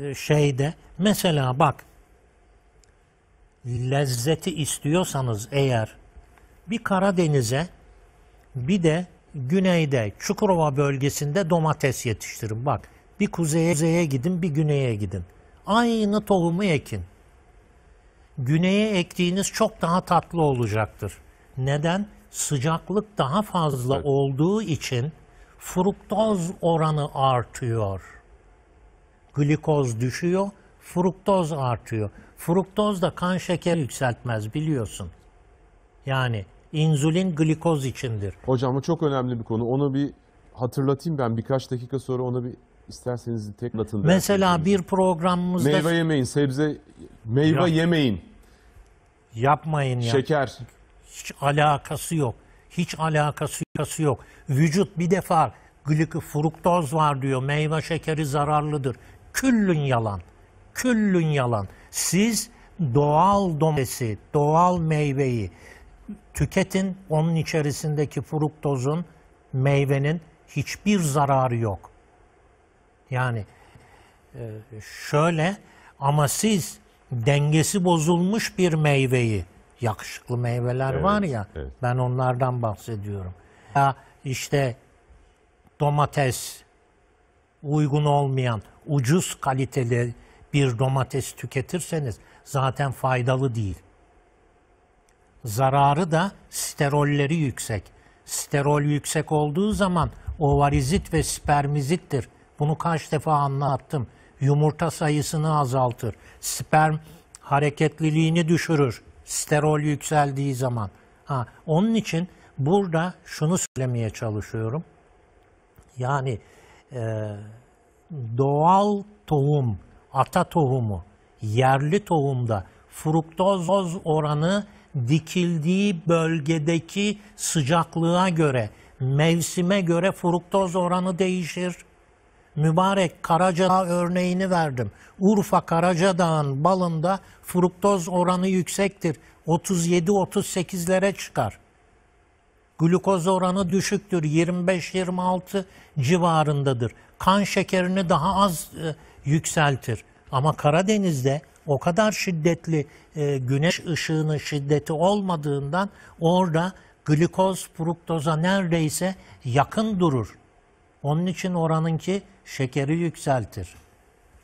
E, şeyde mesela bak lezzeti istiyorsanız eğer bir Karadeniz'e bir de güneyde Çukurova bölgesinde domates yetiştirin. Bak bir kuzeye, kuzeye gidin bir güneye gidin. Aynı tohumu ekin. Güneye ektiğiniz çok daha tatlı olacaktır. Neden? Sıcaklık daha fazla evet. olduğu için fruktoz oranı artıyor glikoz düşüyor, fruktoz artıyor. Fruktoz da kan şekeri yükseltmez biliyorsun. Yani insülin glikoz içindir. Hocam bu çok önemli bir konu. Onu bir hatırlatayım ben birkaç dakika sonra ona bir isterseniz tekrarlatın. Mesela bir programımızda... Meyve yemeyin, sebze, meyve Yap... yemeyin. Yapmayın ya. Şeker. Hiç alakası yok. Hiç alakası yok. Vücut bir defa fruktoz var diyor. Meyve şekeri zararlıdır. Küllün yalan. Küllün yalan. Siz doğal domatesi, doğal meyveyi tüketin. Onun içerisindeki fruktozun, meyvenin hiçbir zararı yok. Yani e, şöyle ama siz dengesi bozulmuş bir meyveyi, yakışıklı meyveler evet, var ya, evet. ben onlardan bahsediyorum. Ya işte domates uygun olmayan, ucuz kaliteli bir domates tüketirseniz zaten faydalı değil. Zararı da sterolleri yüksek. Sterol yüksek olduğu zaman ovarizit ve spermizittir. Bunu kaç defa anlattım. Yumurta sayısını azaltır. Sperm hareketliliğini düşürür. Sterol yükseldiği zaman. Ha, onun için burada şunu söylemeye çalışıyorum. Yani e, doğal tohum, ata tohumu, yerli tohumda fruktoz oranı dikildiği bölgedeki sıcaklığa göre, mevsime göre fruktoz oranı değişir. Mübarek Karaca örneğini verdim. Urfa Karacadağ'ın balında fruktoz oranı yüksektir. 37-38'lere çıkar. Glukoz oranı düşüktür. 25-26 civarındadır. Kan şekerini daha az e, yükseltir. Ama Karadeniz'de o kadar şiddetli e, güneş ışığının şiddeti olmadığından orada glukoz fruktoza neredeyse yakın durur. Onun için oranınki şekeri yükseltir.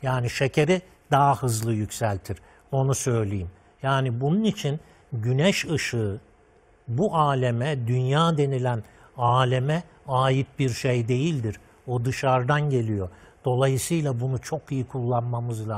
Yani şekeri daha hızlı yükseltir. Onu söyleyeyim. Yani bunun için güneş ışığı bu aleme, dünya denilen aleme ait bir şey değildir. O dışarıdan geliyor. Dolayısıyla bunu çok iyi kullanmamız lazım.